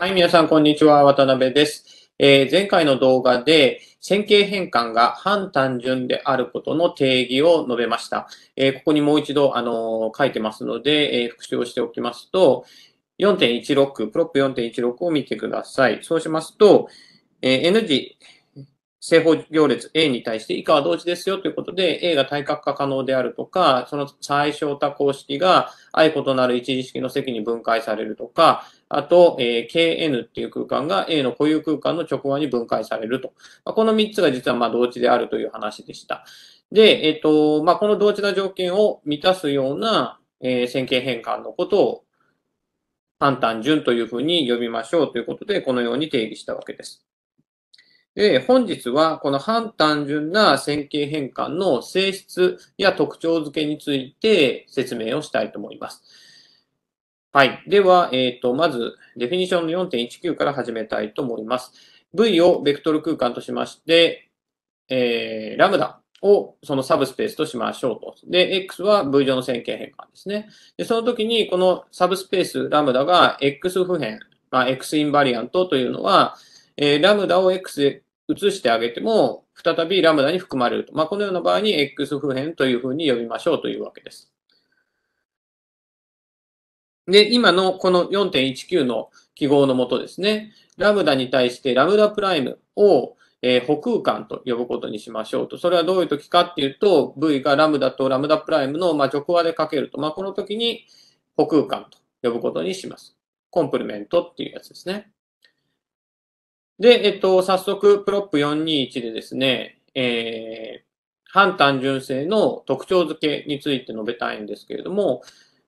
はい、皆さん、こんにちは。渡辺です。えー、前回の動画で、線形変換が反単純であることの定義を述べました。えー、ここにもう一度、あのー、書いてますので、え復習をしておきますと、4.16、プロップ4.16を見てください。そうしますと、え N 字正方行列 A に対して以下は同時ですよということで A が対角化可能であるとか、その最小多項式が相異なる一次式の積に分解されるとか、あと、えー、KN っていう空間が A の固有空間の直話に分解されると。まあ、この3つが実はまあ同値であるという話でした。で、えっ、ー、と、まあ、この同値な条件を満たすような、えー、線形変換のことを判断順というふうに呼びましょうということで、このように定義したわけです。で、本日はこの半単純な線形変換の性質や特徴付けについて説明をしたいと思います。はい。では、えっ、ー、と、まず、デフィニションの4.19から始めたいと思います。V をベクトル空間としまして、えー、ラムダをそのサブスペースとしましょうと。で、X は V 上の線形変換ですね。で、その時に、このサブスペースラムダが X 普遍、まあ、X インバリアントというのは、えー、ラムダを X で移してあげても、再びラムダに含まれると。まあ、このような場合に X 普遍というふうに呼びましょうというわけです。で、今のこの4.19の記号のもとですね、ラムダに対してラムダプライムを、えー、補空間と呼ぶことにしましょうと。それはどういう時かっていうと、V がラムダとラムダプライムの、まあ、直和でかけると。まあ、この時に補空間と呼ぶことにします。コンプリメントっていうやつですね。で、えっと、早速、プロップ421でですね、えー、反単純性の特徴付けについて述べたいんですけれども、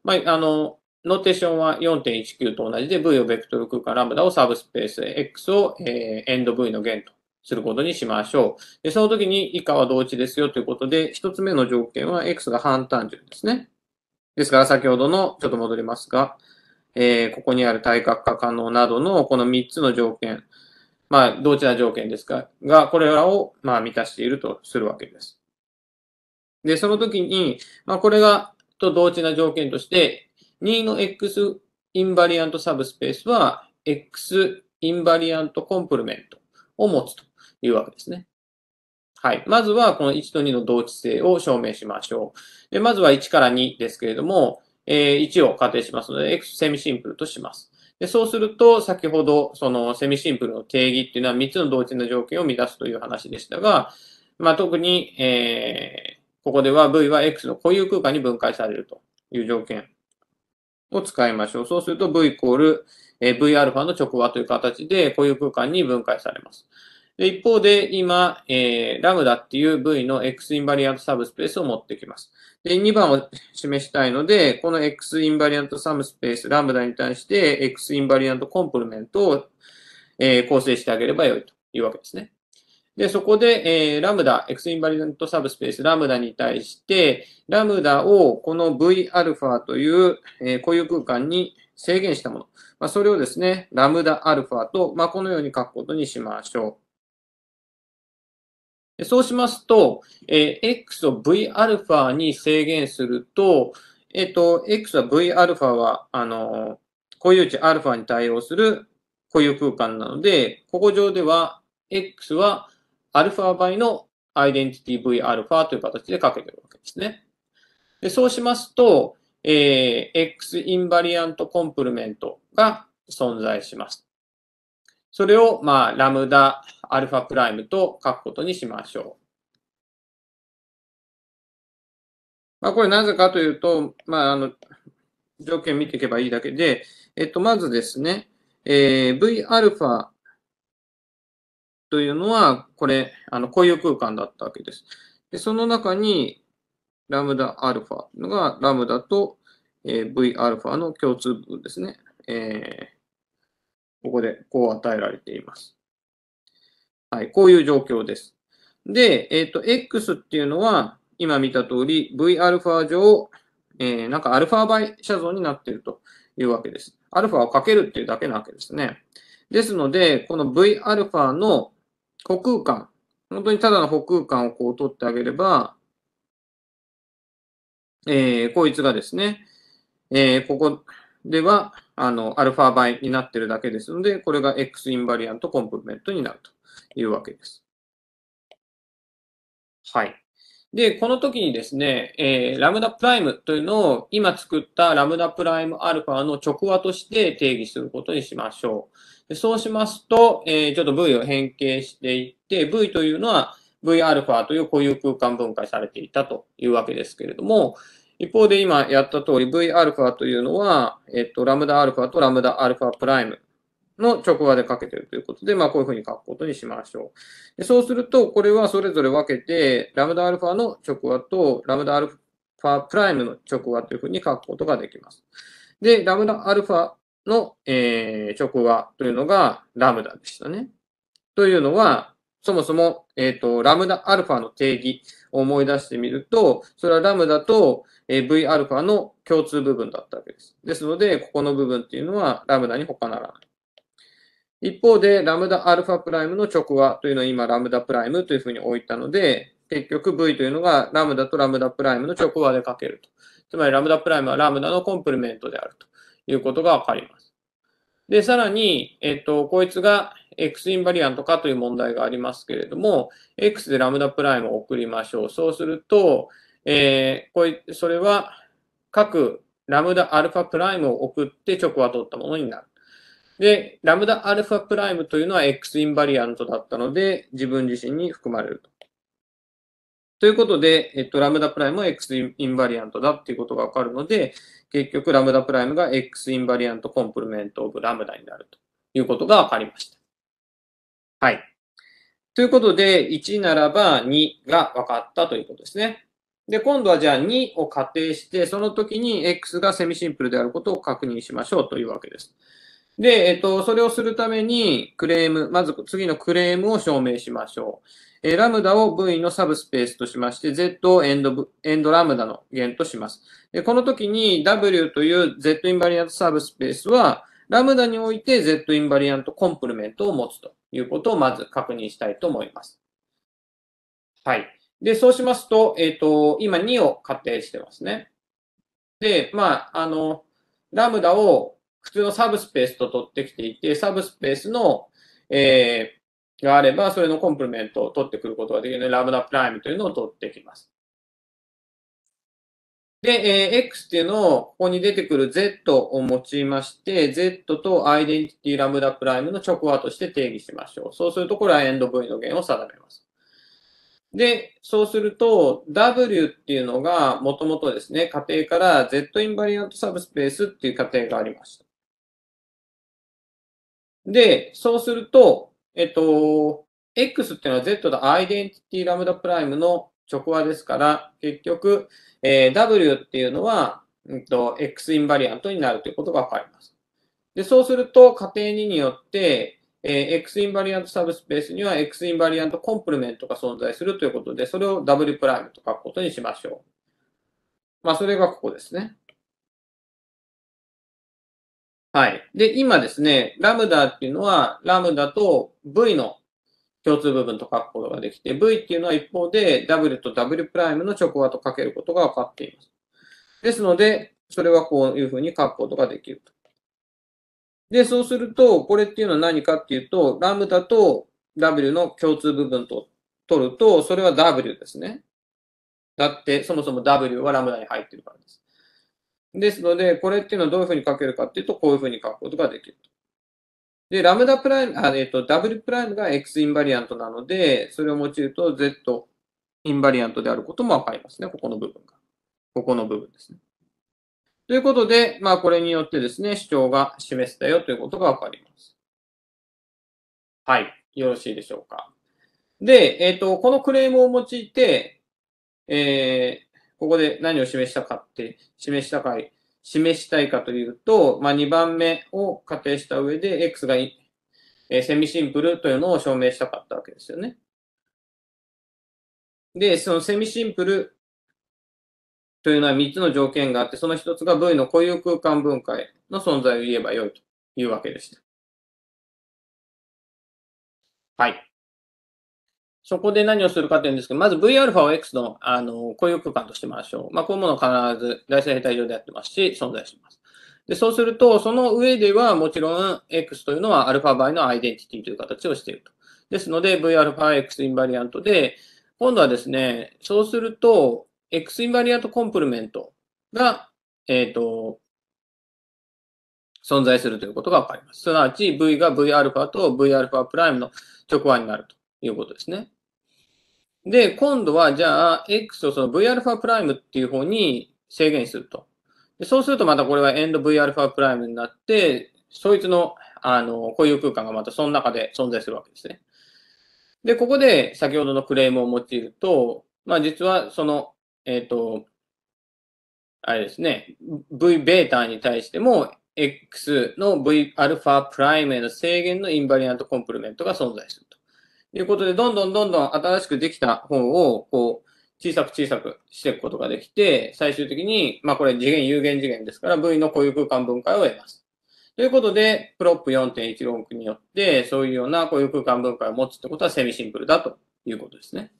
まあ、あの、ノーテーションは4.19と同じで V をベクトル空間ラムダをサブスペース X を、えー、エンド V の弦とすることにしましょう。で、その時に以下は同値ですよということで、一つ目の条件は X が半単純ですね。ですから先ほどの、ちょっと戻りますが、えー、ここにある対角化可能などのこの3つの条件、まあ、同値な条件ですが、が、これらを、まあ、満たしているとするわけです。で、その時に、まあ、これが、と同値な条件として、2の X インバリアントサブスペースは X インバリアントコンプルメントを持つというわけですね。はい。まずはこの1と2の同値性を証明しましょう。でまずは1から2ですけれども、えー、1を仮定しますので、X セミシンプルとします。でそうすると、先ほど、そのセミシンプルの定義っていうのは3つの同値の条件を満たすという話でしたが、まあ、特に、えー、ここでは V は X の固有空間に分解されるという条件を使いましょう。そうすると V イコール、えー、Vα の直和という形で固有空間に分解されます。で一方で今、えー、ラムダっていう V の X インバリアントサブスペースを持ってきます。で、2番を示したいので、この X インバリアントサブスペース、ラムダに対して X インバリアントコンプルメントを、えー、構成してあげればよいというわけですね。で、そこで、えー、ラムダ、X インバリデントサブスペース、ラムダに対して、ラムダをこの Vα という、えー、固有空間に制限したもの。まあ、それをですね、ラムダ α と、まあ、このように書くことにしましょう。そうしますと、えー、x を vα に制限すると、えっ、ー、と、x は vα は、あのー、固有値 α に対応する固有空間なので、ここ上では、x はアルファ倍のアイデンティティ v アルファという形でかけてるわけですね。でそうしますと、えー、X インバリアントコンプルメントが存在します。それを、まあ、ラムダアルファプライムと書くことにしましょう。まあ、これなぜかというと、まあ、あの、条件見ていけばいいだけで、えっと、まずですね、えー、Vα というのは、これ、あの、こういう空間だったわけです。で、その中に、ラムダアルファのが、ラムダと、えー、V アルファの共通部分ですね。えー、ここで、こう与えられています。はい、こういう状況です。で、えっ、ー、と、X っていうのは、今見た通り、V アルファ上、えー、なんかアルファ倍写像になっているというわけです。アルファをかけるっていうだけなわけですね。ですので、この V アルファの補空間。本当にただの補空間をこう取ってあげれば、えー、こいつがですね、えー、ここでは、あの、アルファ倍になってるだけですので、これが X インバリアントコンプリメントになるというわけです。はい。で、この時にですね、えー、ラムダプライムというのを今作ったラムダプライムアルファの直和として定義することにしましょう。そうしますと、えー、ちょっと V を変形していって、V というのは Vα という固有空間分解されていたというわけですけれども、一方で今やった通り Vα というのは、えっと、ラムダ α とラムダ α プライムの直和でかけてるということで、まあこういうふうに書くことにしましょう。でそうすると、これはそれぞれ分けて、ラムダ α の直和とラムダ α プライムの直和というふうに書くことができます。で、ラムダ α の、えー、直和というのがラムダでしたね。というのは、そもそも、えっ、ー、と、ラムダアルファの定義を思い出してみると、それはラムダと、えー、V アルファの共通部分だったわけです。ですので、ここの部分っていうのはラムダに他ならない。一方で、ラムダアルファプライムの直和というのは今、ラムダプライムというふうに置いたので、結局 V というのがラムダとラムダプライムの直和でかけると。つまり、ラムダプライムはラムダのコンプリメントであると。いうことがわかります。で、さらに、えっと、こいつが X インバリアントかという問題がありますけれども、X でラムダプライムを送りましょう。そうすると、えー、こいそれは各ラムダアルファプライムを送って直は取ったものになる。で、ラムダアルファプライムというのは X インバリアントだったので、自分自身に含まれると。ということで、えっと、ラムダプライムは X インバリアントだっていうことがわかるので、結局ラムダプライムが X インバリアントコンプルメントオブラムダになるということがわかりました。はい。ということで、1ならば2が分かったということですね。で、今度はじゃあ2を仮定して、その時に X がセミシンプルであることを確認しましょうというわけです。で、えっと、それをするためにクレーム、まず次のクレームを証明しましょう。えー、ラムダを V のサブスペースとしまして、Z をエンドエンドラムダの源とします。でこの時に W という Z インバリアントサブスペースは、ラムダにおいて Z インバリアントコンプルメントを持つということをまず確認したいと思います。はい。で、そうしますと、えっ、ー、と、今2を仮定してますね。で、まあ、あの、ラムダを普通のサブスペースと取ってきていて、サブスペースの、えがあれば、それのコンプリメントを取ってくることができるので、ラムダプライムというのを取ってきます。で、えー、X っていうのを、ここに出てくる Z を用いまして、Z とアイデンティティラムダプライムの直和として定義しましょう。そうすると、これはエンド V の弦を定めます。で、そうすると、W っていうのが、もともとですね、仮定から Z インバリアントサブスペースっていう仮定がありました。で、そうすると、えっと、X っていうのは Z とアイデンティティラムダプライムの直和ですから、結局、えー、W っていうのは、うんと、X インバリアントになるということがわかります。で、そうすると、仮定2によって、えー、X インバリアントサブスペースには X インバリアントコンプリメントが存在するということで、それを W プライムと書くことにしましょう。まあ、それがここですね。はい。で、今ですね、ラムダっていうのは、ラムダと V の共通部分と書くことができて、V っていうのは一方で W と W' の直和と書けることが分かっています。ですので、それはこういうふうに書くことができると。で、そうすると、これっていうのは何かっていうと、ラムダと W の共通部分と取ると、それは W ですね。だって、そもそも W はラムダに入ってるからです。ですので、これっていうのはどういうふうに書けるかっていうと、こういうふうに書くことができる。で、ラムダプライム、あえっ、と、ダブルプライムが X インバリアントなので、それを用いると Z インバリアントであることもわかりますね。ここの部分が。ここの部分ですね。ということで、まあ、これによってですね、主張が示せたよということがわかります。はい。よろしいでしょうか。で、えっ、ー、と、このクレームを用いて、えー、ここで何を示したかって、示したかい、示したいかというと、まあ、2番目を仮定した上で、X が、えー、セミシンプルというのを証明したかったわけですよね。で、そのセミシンプルというのは3つの条件があって、その1つが V の固有空間分解の存在を言えばよいというわけでした。はい。そこで何をするかというんですけど、まず Vα を X のあの固有空間としてみましょう。まあ、こういうものを必ず外生変態上でやってますし、存在します。で、そうすると、その上ではもちろん X というのは α 倍のアイデンティティという形をしていると。ですので、VαX インバリアントで、今度はですね、そうすると、X インバリアントコンプルメントが、えっ、ー、と、存在するということがわかります。すなわち V が Vα と Vα' の直和になるということですね。で、今度はじゃあ、X をその Vα プライムっていう方に制限すると。でそうするとまたこれはエンド Vα プライムになって、そいつの、あの、固有空間がまたその中で存在するわけですね。で、ここで先ほどのクレームを用いると、まあ実はその、えっ、ー、と、あれですね、V ベータに対しても、X の Vα プライムへの制限のインバリアントコンプルメントが存在すると。いうことで、どんどんどんどん新しくできた本を、こう、小さく小さくしていくことができて、最終的に、まあこれ次元有限次元ですから、V の固有空間分解を得ます。ということで、プロップ4.16によって、そういうような固有空間分解を持つってことはセミシンプルだということですね。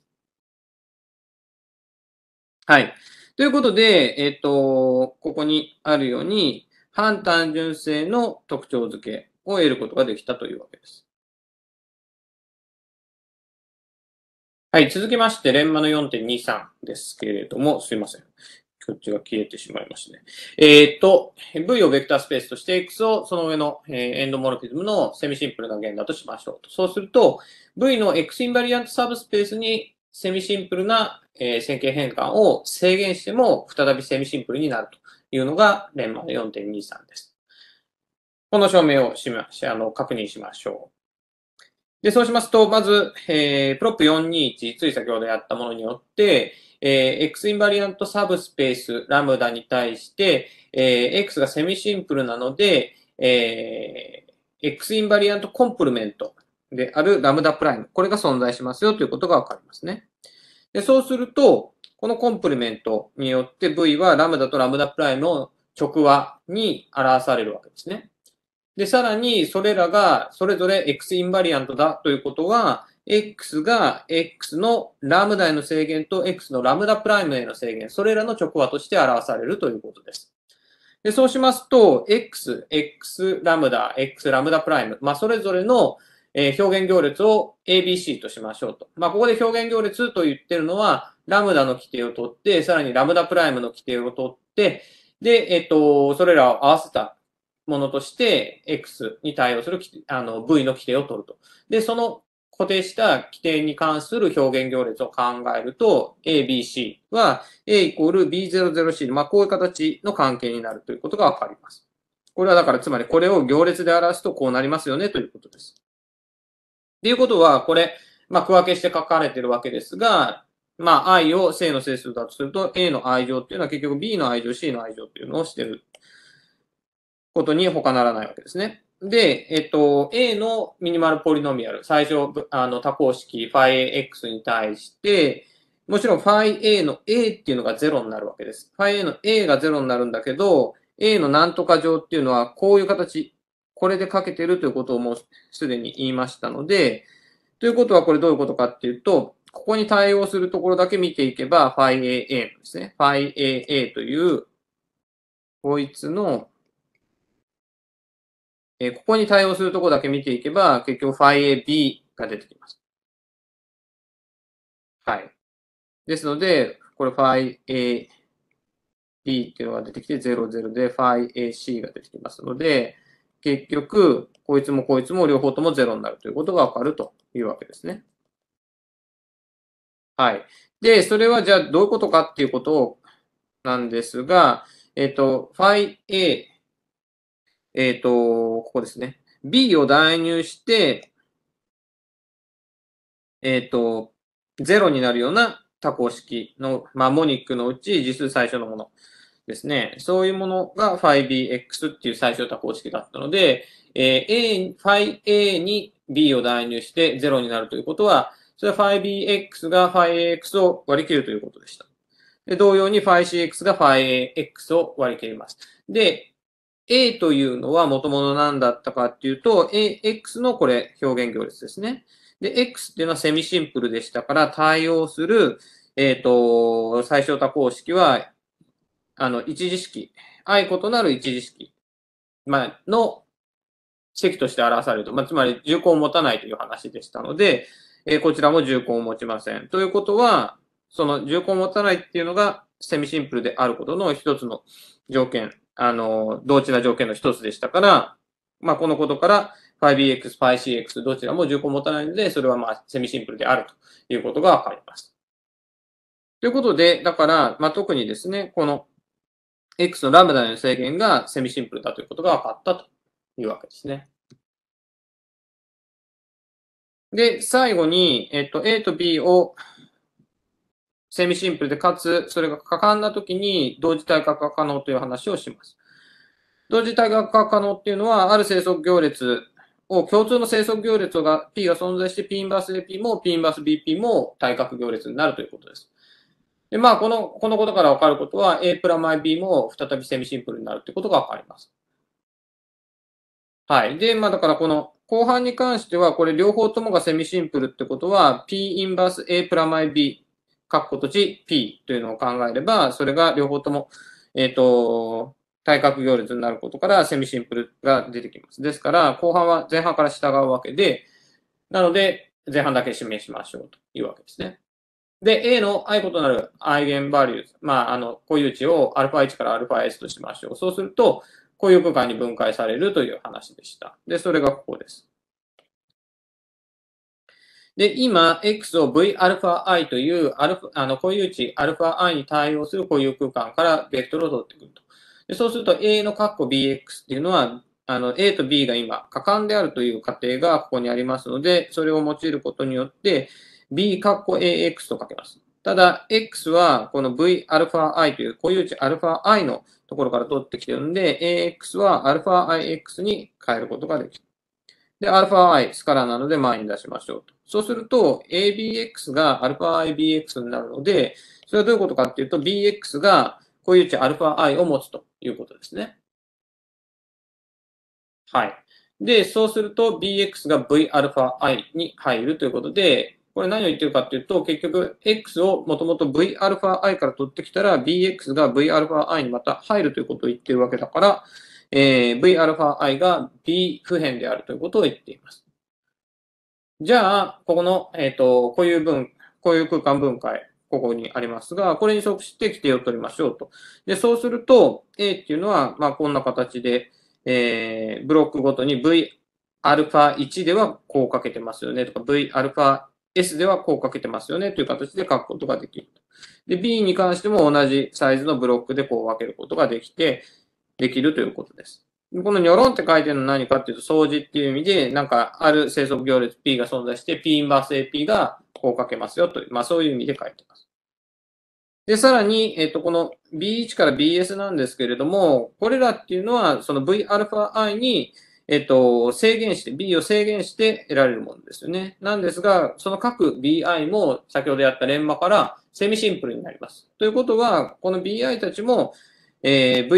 はい。ということで、えっ、と、ここにあるように、反単純性の特徴付けを得ることができたというわけです。はい、続きまして、レンマの4.23ですけれども、すいません。こっちが消えてしまいましたね。えっ、ー、と、V をベクタースペースとして X をその上の、えー、エンドモルフィズムのセミシンプルな弦だとしましょうと。そうすると、V の X インバリアントサブスペースにセミシンプルな、えー、線形変換を制限しても再びセミシンプルになるというのがレンマの4.23です。この証明をしまし、あの、確認しましょう。で、そうしますと、まず、えー、プロップ421、つい先ほどやったものによって、えー、X インバリアントサブスペースラムダに対して、えー、X がセミシンプルなので、えー、X インバリアントコンプルメントであるラムダプライム。これが存在しますよということがわかりますね。で、そうすると、このコンプルメントによって V はラムダとラムダプライムの直和に表されるわけですね。で、さらにそれらがそれぞれ X インバリアントだということは、X が X のラムダへの制限と X のラムダプライムへの制限、それらの直和として表されるということです。でそうしますと、X、X ラムダ、X ラムダプライム、まあ、それぞれのえ表現行列を ABC としましょうと。まあ、ここで表現行列と言ってるのは、ラムダの規定をとって、さらにラムダプライムの規定をとって、で、えっと、それらを合わせたものとして X に対応するあの V の規定を取ると。で、その固定した規定に関する表現行列を考えると、ABC は A イコール B00C、まあ、こういう形の関係になるということがわかります。これはだからつまりこれを行列で表すとこうなりますよねということです。っていうことは、これ、まあ、区分けして書かれてるわけですが、まあ、i を正の整数だとすると、A の愛情っていうのは結局 B の愛情、C の愛情っていうのをしてることに他ならないわけですね。で、えっと、A のミニマルポリノミアル、最初、あの、多項式 φAx に対して、もちろん φA の A っていうのが0になるわけです。φA の A が0になるんだけど、A のなんとか乗っていうのは、こういう形、これでかけてるということをもうすでに言いましたので、ということはこれどういうことかっていうと、ここに対応するところだけ見ていけば、φAA ですね。φAA という、こいつのえここに対応するとこだけ見ていけば、結局 f i r b が出てきます。はい。ですので、これ f i r b っていうのが出てきて、00で f i r c が出てきますので、結局、こいつもこいつも両方とも0になるということがわかるというわけですね。はい。で、それはじゃあどういうことかっていうことなんですが、えっ、ー、と、ファイ A えっ、ー、と、ここですね。B を代入して、えっ、ー、と、0になるような多項式の、まあ、モニックのうち実数最初のものですね。そういうものが 5bx っていう最小多項式だったので、えー、A、5a に b を代入して0になるということは、それは 5bx が 5ax を割り切るということでした。で同様に 5cx が 5ax を割り切ります。で、A というのは元々何だったかっていうと、AX のこれ表現行列ですね。で、X っていうのはセミシンプルでしたから、対応する、えっ、ー、と、最小多項式は、あの、一次式、i 異なる一次式、まあ、の積として表されると。まあ、つまり、重項を持たないという話でしたので、えー、こちらも重項を持ちません。ということは、その重項を持たないっていうのが、セミシンプルであることの一つの条件あの、同値な条件の一つでしたから、まあ、このことから、5 b x p c x どちらも重厚を持たないので、それはまあ、セミシンプルであるということがわかります。ということで、だから、まあ、特にですね、この X のラムダの制限がセミシンプルだということが分かったというわけですね。で、最後に、えっと、A と B をセミシンプルで、かつ、それが果敢な時に、同時対角化可能という話をします。同時対角化可能っていうのは、ある生息行列を、共通の生息行列が P が存在して、P インバース AP も P インバース BP も対角行列になるということです。で、まあ、この、このことからわかることは、A プラマイ B も再びセミシンプルになるってことがわかります。はい。で、まあ、だからこの、後半に関しては、これ両方ともがセミシンプルってことは、P インバース A プラマイ B 括弧と値 P というのを考えれば、それが両方とも、えっ、ー、と、対角行列になることからセミシンプルが出てきます。ですから、後半は前半から従うわけで、なので、前半だけ示しましょうというわけですね。で、A の i 異なるアイゲンバリューズ、まあ、あの、固有値を α1 から αs としましょう。そうすると、固有空間に分解されるという話でした。で、それがここです。で、今、X を Vαi というアルフあの固有値 αi に対応する固有空間からベクトルを取ってくると。でそうすると A の括弧 BX っていうのは、あの A と B が今、果敢であるという仮定がここにありますので、それを用いることによって、B 括弧 AX と書けます。ただ、X はこの Vαi という固有値 αi のところから取ってきているので、AX は αix に変えることができる。で、αi スカラーなので前に出しましょうと。そうすると、abx が αibx になるので、それはどういうことかっていうと、bx が固有値 αi を持つということですね。はい。で、そうすると bx が vαi に入るということで、これ何を言ってるかっていうと、結局、x をもともと vαi から取ってきたら、bx が vαi にまた入るということを言ってるわけだから、えー、Vαi が B 普遍であるということを言っています。じゃあ、ここの、えっ、ー、と、こういう分、こういう空間分解、ここにありますが、これに即して規定を取りましょうと。で、そうすると、A っていうのは、まあ、こんな形で、えー、ブロックごとに Vα1 ではこうかけてますよねとか、Vαs ではこうかけてますよねという形で書くことができる。で、B に関しても同じサイズのブロックでこう分けることができて、できるということです。このニョロンって書いてるのは何かっていうと、掃除っていう意味で、なんか、ある生息行列 P が存在して、P インバース AP がこうかけますよという、まあそういう意味で書いてます。で、さらに、えっ、と、この B1 から BS なんですけれども、これらっていうのは、その Vαi に、えっ、と、制限して、B を制限して得られるものですよね。なんですが、その各 BI も、先ほどやった連磨からセミシンプルになります。ということは、この BI たちも、えー、Vα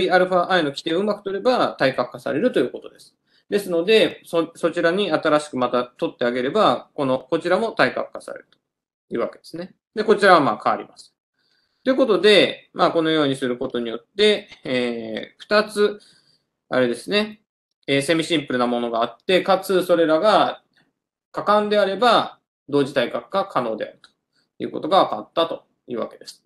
i の規定をうまく取れば対角化されるということです。ですので、そ、そちらに新しくまた取ってあげれば、この、こちらも対角化されるというわけですね。で、こちらはまあ変わります。ということで、まあこのようにすることによって、えー、二つ、あれですね、えー、セミシンプルなものがあって、かつそれらが果敢であれば、同時対角化可能であるということが分かったというわけです。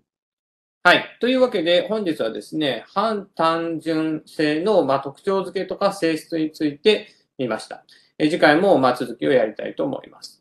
はい。というわけで、本日はですね、反単純性の、まあ、特徴付けとか性質について見ました。え次回も、まあ、続きをやりたいと思います。